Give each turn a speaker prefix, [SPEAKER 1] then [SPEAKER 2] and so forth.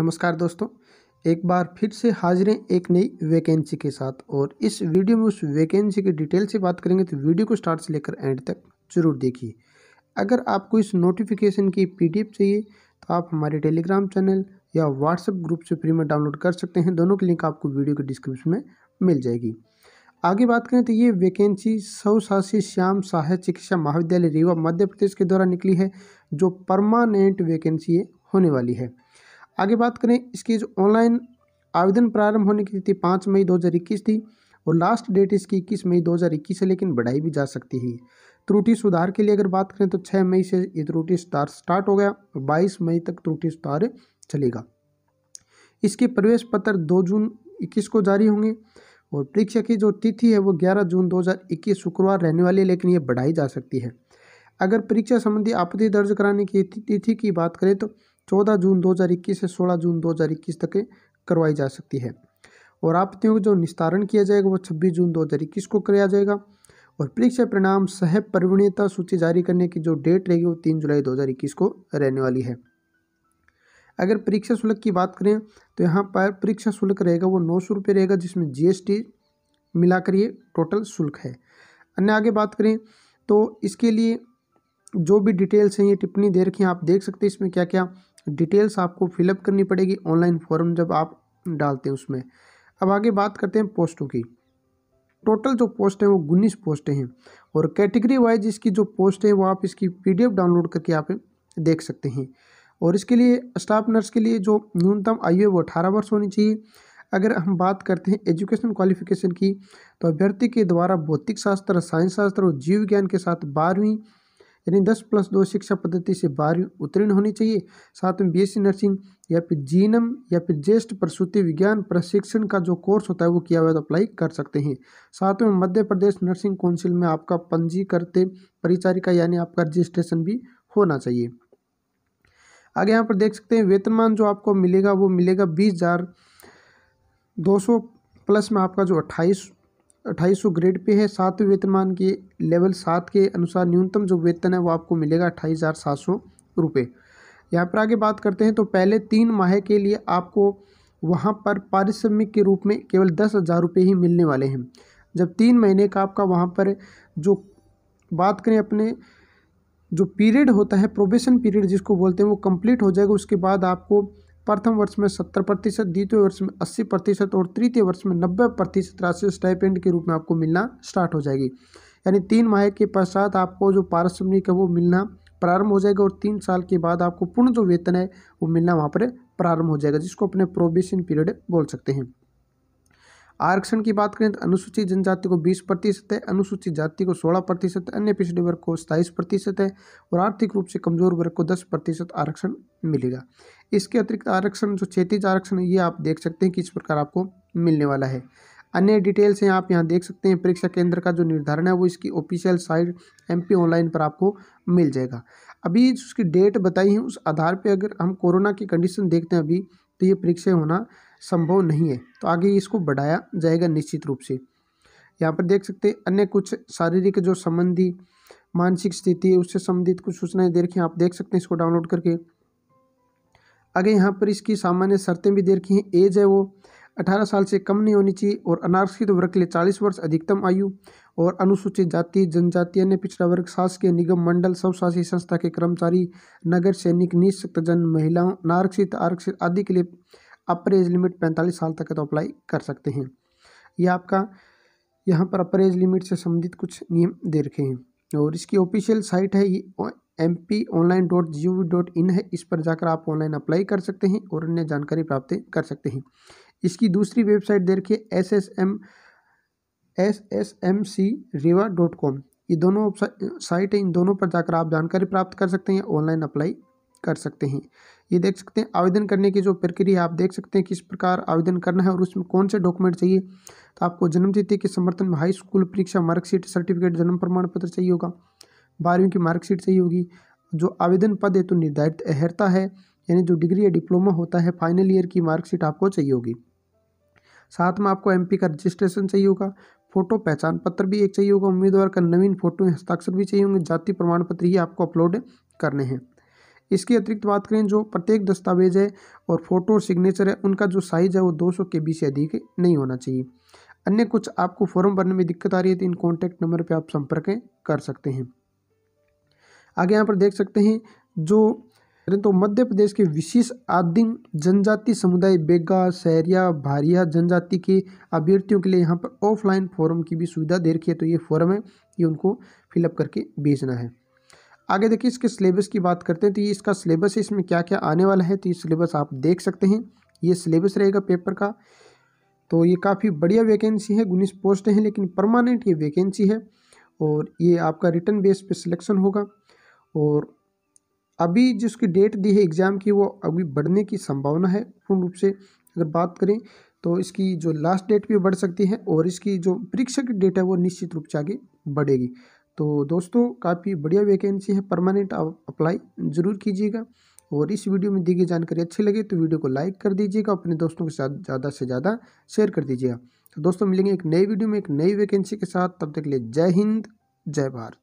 [SPEAKER 1] नमस्कार दोस्तों एक बार फिर से हाजिर हैं एक नई वैकेंसी के साथ और इस वीडियो में उस वैकेंसी की डिटेल से बात करेंगे तो वीडियो को स्टार्ट से लेकर एंड तक जरूर देखिए अगर आपको इस नोटिफिकेशन की पीडीएफ चाहिए तो आप हमारे टेलीग्राम चैनल या व्हाट्सएप ग्रुप से फ्री में डाउनलोड कर सकते हैं दोनों की लिंक आपको वीडियो के डिस्क्रिप्शन में मिल जाएगी आगे बात करें तो ये वैकेंसी शासी श्याम सहाय चिकित्सा महाविद्यालय रीवा मध्य प्रदेश के द्वारा निकली है जो परमानेंट वैकेंसी होने वाली है आगे बात करें इसकी जो ऑनलाइन आवेदन प्रारंभ होने की तिथि पाँच मई इक्कीस थी और लास्ट डेट इसकी इक्कीस मई इक्कीस है लेकिन बढ़ाई भी जा सकती है त्रुटि सुधार के लिए अगर बात करें तो छः मई से ये त्रुटि सुधार स्टार्ट हो गया और बाईस मई तक त्रुटि सुधार चलेगा इसके प्रवेश पत्र 2 जून 21 को जारी होंगे और परीक्षा की जो तिथि है वो 11 जून 2021 शुक्रवार रहने वाली है लेकिन ये बढ़ाई जा सकती है अगर परीक्षा संबंधी आपत्ति दर्ज कराने की तिथि की बात करें तो चौदह जून इक्कीस से सोलह जून इक्कीस तक करवाई जा सकती है और आपत्तियों का जो निस्तारण किया जाएगा वो छब्बीस जून इक्कीस को कराया जाएगा और परीक्षा परिणाम सह परिणीता सूची जारी करने की जो डेट रहेगी वो तीन जुलाई इक्कीस को रहने वाली है अगर परीक्षा शुल्क की बात करें तो यहाँ पर परीक्षा शुल्क रहेगा वो नौ सौ रुपये रहेगा जिसमें जीएसटी मिलाकर ये टोटल शुल्क है अन्य आगे बात करें तो इसके लिए जो भी डिटेल्स हैं ये टिप्पणी दे रखी हैं आप देख सकते हैं इसमें क्या क्या डिटेल्स आपको फिलअप करनी पड़ेगी ऑनलाइन फॉर्म जब आप डालते हैं उसमें अब आगे बात करते हैं पोस्टों की टोटल जो पोस्ट हैं वो उन्नीस पोस्टें हैं और कैटेगरी वाइज इसकी जो पोस्ट है वो आप इसकी पीडीएफ डाउनलोड करके आप देख सकते हैं और इसके लिए स्टाफ नर्स के लिए जो न्यूनतम आयु है वो अठारह वर्ष होनी चाहिए अगर हम बात करते हैं एजुकेशन क्वालिफिकेशन की तो अभ्यर्थी के द्वारा भौतिक शास्त्र साइंस शास्त्र और जीव विज्ञान के साथ बारहवीं यानी दस प्लस दो शिक्षा पद्धति से बारहवीं उत्तीर्ण होनी चाहिए साथ में बीएससी नर्सिंग या फिर जीनम या फिर ज्येष्ठ प्रसूति विज्ञान प्रशिक्षण का जो कोर्स होता है वो किया हुआ तो अप्लाई कर सकते हैं साथ में मध्य प्रदेश नर्सिंग काउंसिल में आपका पंजी करते परिचारिका यानी आपका रजिस्ट्रेशन भी होना चाहिए आगे यहाँ पर देख सकते हैं वेतनमान जो आपको मिलेगा वो मिलेगा बीस हज़ार दो सौ प्लस में आपका जो अट्ठाईस अट्ठाईस सौ ग्रेड पे है सातवें वेतनमान के लेवल सात के अनुसार न्यूनतम जो वेतन है वो आपको मिलेगा अट्ठाईस हज़ार सात सौ रुपये यहाँ पर आगे बात करते हैं तो पहले तीन माह के लिए आपको वहाँ पर पारिश्रमिक के रूप में केवल दस हज़ार रुपये ही मिलने वाले हैं जब तीन महीने का आपका वहाँ पर जो बात करें अपने जो पीरियड होता है प्रोबेशन पीरियड जिसको बोलते हैं वो कंप्लीट हो जाएगा उसके बाद आपको प्रथम वर्ष में सत्तर प्रतिशत द्वितीय वर्ष में अस्सी प्रतिशत और तृतीय वर्ष में नब्बे प्रतिशत राशि स्टाइपेंड के रूप में आपको मिलना स्टार्ट हो जाएगी यानी तीन माह के पश्चात आपको जो पारिश्रमिक है वो मिलना प्रारंभ हो जाएगा और तीन साल के बाद आपको पूर्ण जो वेतन है वो मिलना वहाँ पर प्रारंभ हो जाएगा जिसको अपने प्रोबेशन पीरियड बोल सकते हैं आरक्षण की बात करें तो अनुसूचित जनजाति को 20 प्रतिशत है अनुसूचित जाति को 16 प्रतिशत अन्य पिछड़े वर्ग को सताईस प्रतिशत है और आर्थिक रूप से कमजोर वर्ग को 10 प्रतिशत आरक्षण मिलेगा इसके अतिरिक्त आरक्षण जो क्षेत्रीय आरक्षण ये आप देख सकते हैं किस प्रकार आपको मिलने वाला है अन्य डिटेल्स हैं आप यहाँ देख सकते हैं परीक्षा केंद्र का जो निर्धारण है वो इसकी ऑफिशियल साइट पी ऑनलाइन पर आपको मिल जाएगा अभी उसकी डेट बताई है उस आधार पर अगर हम कोरोना की कंडीशन देखते हैं अभी तो ये परीक्षा होना संभव नहीं है तो आगे इसको बढ़ाया जाएगा निश्चित रूप से यहाँ पर देख सकते हैं अन्य कुछ शारीरिक जो संबंधी मानसिक स्थिति उससे संबंधित कुछ सूचनाएं देखें आप देख सकते हैं इसको डाउनलोड करके आगे यहाँ पर इसकी सामान्य शर्तें भी दे रखी हैं एज है वो अठारह साल से कम नहीं होनी चाहिए और अनारक्षित वर्ग के लिए चालीस वर्ष अधिकतम आयु और अनुसूचित जाति जनजाति अन्य पिछड़ा वर्ग शासकीय निगम मंडल स्वशासी संस्था के कर्मचारी नगर सैनिक निःशक्तजन महिलाओं अनारक्षित आरक्षित आदि के लिए अपर एज लिमिट पैंतालीस साल तक तो अप्लाई कर सकते हैं यह आपका यहाँ पर अपर एज लिमिट से संबंधित कुछ नियम दे रखे हैं और इसकी ऑफिशियल साइट है ये M P online dot G O V dot in है इस पर जाकर आप ऑनलाइन अप्लाई कर सकते हैं और अन्य जानकारी प्राप्त कर सकते हैं इसकी दूसरी वेबसाइट दे रखिए S S M S S M C Rewa dot com ये दोनों साइट है इन दोनों पर जाकर आप जानकारी प्राप्त कर सकते हैं ऑनलाइन अप्लाई कर सकते हैं ये देख सकते हैं आवेदन करने की जो प्रक्रिया आप देख सकते हैं किस प्रकार आवेदन करना है और उसमें कौन से डॉक्यूमेंट चाहिए तो आपको जन्मतिथि के समर्थन में हाई स्कूल परीक्षा मार्कशीट सर्टिफिकेट जन्म प्रमाण पत्र चाहिए होगा बारहवीं की मार्कशीट सही होगी जो आवेदन पद है तो निर्धारित अहर्ता है यानी जो डिग्री या डिप्लोमा होता है फाइनल ईयर की मार्कशीट आपको चाहिए होगी साथ में आपको एमपी का रजिस्ट्रेशन चाहिए होगा फोटो पहचान पत्र भी एक चाहिए होगा उम्मीदवार का नवीन फोटो हस्ताक्षर भी चाहिए होंगे जाति प्रमाण पत्र ही आपको अपलोड करने हैं इसके अतिरिक्त बात करें जो प्रत्येक दस्तावेज है और फोटो और सिग्नेचर है उनका जो साइज़ है वो सौ के से अधिक नहीं होना चाहिए अन्य कुछ आपको फॉर्म भरने में दिक्कत आ रही है तो इन कॉन्टैक्ट नंबर पर आप संपर्क कर सकते हैं आगे यहाँ पर देख सकते हैं जो तो मध्य प्रदेश के विशेष आदिम जनजाति समुदाय बेगा सहरिया भारिया जनजाति के अभ्यर्थियों के लिए यहाँ पर ऑफलाइन फॉर्म की भी सुविधा दे रखी है तो ये फॉर्म है ये उनको फिलअप करके भेजना है आगे देखिए इसके सिलेबस की बात करते हैं तो ये इसका सिलेबस है इसमें क्या क्या आने वाला है तो ये सिलेबस आप देख सकते हैं ये सिलेबस रहेगा पेपर का तो ये काफ़ी बढ़िया वैकेंसी है उन्नीस पोस्ट हैं लेकिन परमानेंट ये वैकेंसी है और ये आपका रिटर्न बेस पे सिलेक्शन होगा और अभी जिसकी डेट दी है एग्ज़ाम की वो अभी बढ़ने की संभावना है पूर्ण रूप से अगर बात करें तो इसकी जो लास्ट डेट भी बढ़ सकती है और इसकी जो परीक्षा की डेट है वो निश्चित रूप से आगे बढ़ेगी तो दोस्तों काफ़ी बढ़िया वैकेंसी है परमानेंट आप अप्लाई ज़रूर कीजिएगा और इस वीडियो में दी गई जानकारी अच्छी लगे तो वीडियो को लाइक कर दीजिएगा अपने दोस्तों के साथ ज़्यादा से ज़्यादा शेयर कर दीजिएगा तो दोस्तों मिलेंगे एक नई वीडियो में एक नई वैकेंसी के साथ तब तक के लिए जय हिंद जय भारत